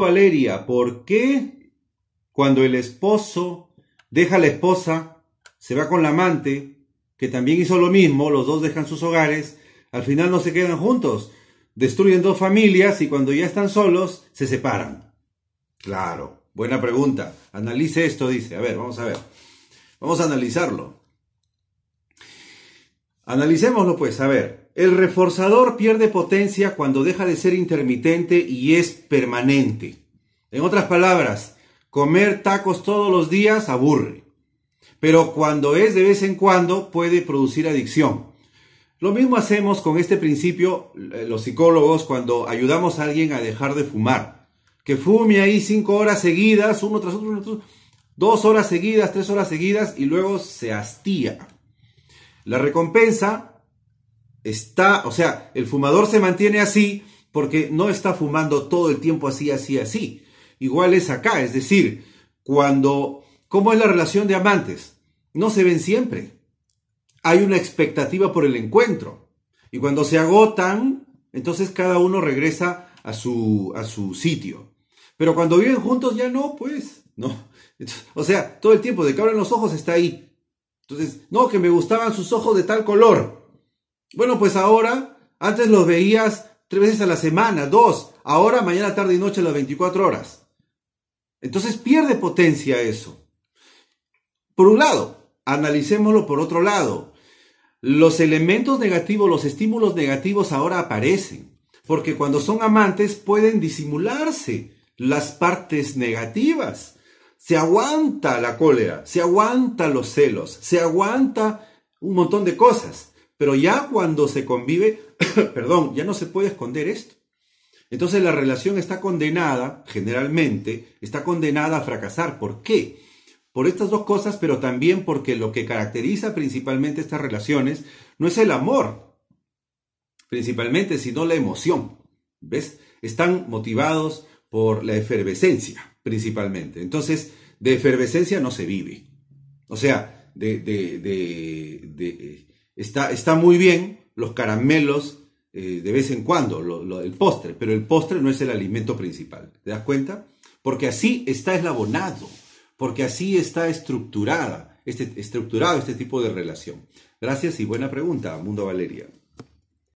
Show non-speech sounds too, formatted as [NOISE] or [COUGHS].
Valeria, ¿por qué cuando el esposo deja a la esposa, se va con la amante, que también hizo lo mismo, los dos dejan sus hogares, al final no se quedan juntos, destruyen dos familias y cuando ya están solos, se separan? Claro, buena pregunta. Analice esto, dice. A ver, vamos a ver. Vamos a analizarlo. Analicémoslo pues, a ver. El reforzador pierde potencia cuando deja de ser intermitente y es permanente. En otras palabras, comer tacos todos los días aburre. Pero cuando es de vez en cuando puede producir adicción. Lo mismo hacemos con este principio eh, los psicólogos cuando ayudamos a alguien a dejar de fumar. Que fume ahí cinco horas seguidas, uno tras otro, dos horas seguidas, tres horas seguidas y luego se hastía. La recompensa está, o sea, el fumador se mantiene así porque no está fumando todo el tiempo así, así, así. Igual es acá, es decir, cuando, ¿cómo es la relación de amantes? No se ven siempre. Hay una expectativa por el encuentro. Y cuando se agotan, entonces cada uno regresa a su, a su sitio. Pero cuando viven juntos ya no, pues, no. o sea, todo el tiempo de que abren los ojos está ahí. Entonces, no, que me gustaban sus ojos de tal color. Bueno, pues ahora, antes los veías tres veces a la semana, dos, ahora, mañana, tarde y noche, las 24 horas. Entonces pierde potencia eso. Por un lado, analicémoslo por otro lado. Los elementos negativos, los estímulos negativos ahora aparecen, porque cuando son amantes pueden disimularse las partes negativas se aguanta la cólera, se aguanta los celos, se aguanta un montón de cosas. Pero ya cuando se convive, [COUGHS] perdón, ya no se puede esconder esto. Entonces la relación está condenada, generalmente, está condenada a fracasar. ¿Por qué? Por estas dos cosas, pero también porque lo que caracteriza principalmente estas relaciones no es el amor, principalmente, sino la emoción. ¿Ves? Están motivados por la efervescencia, principalmente. Entonces, de efervescencia no se vive. O sea, está, está, muy bien los caramelos eh, de vez en cuando, lo, el postre, pero el postre no es el alimento principal. ¿Te das cuenta? Porque así está eslabonado, porque así está estructurada, este, estructurado este tipo de relación. Gracias y buena pregunta, Mundo Valeria.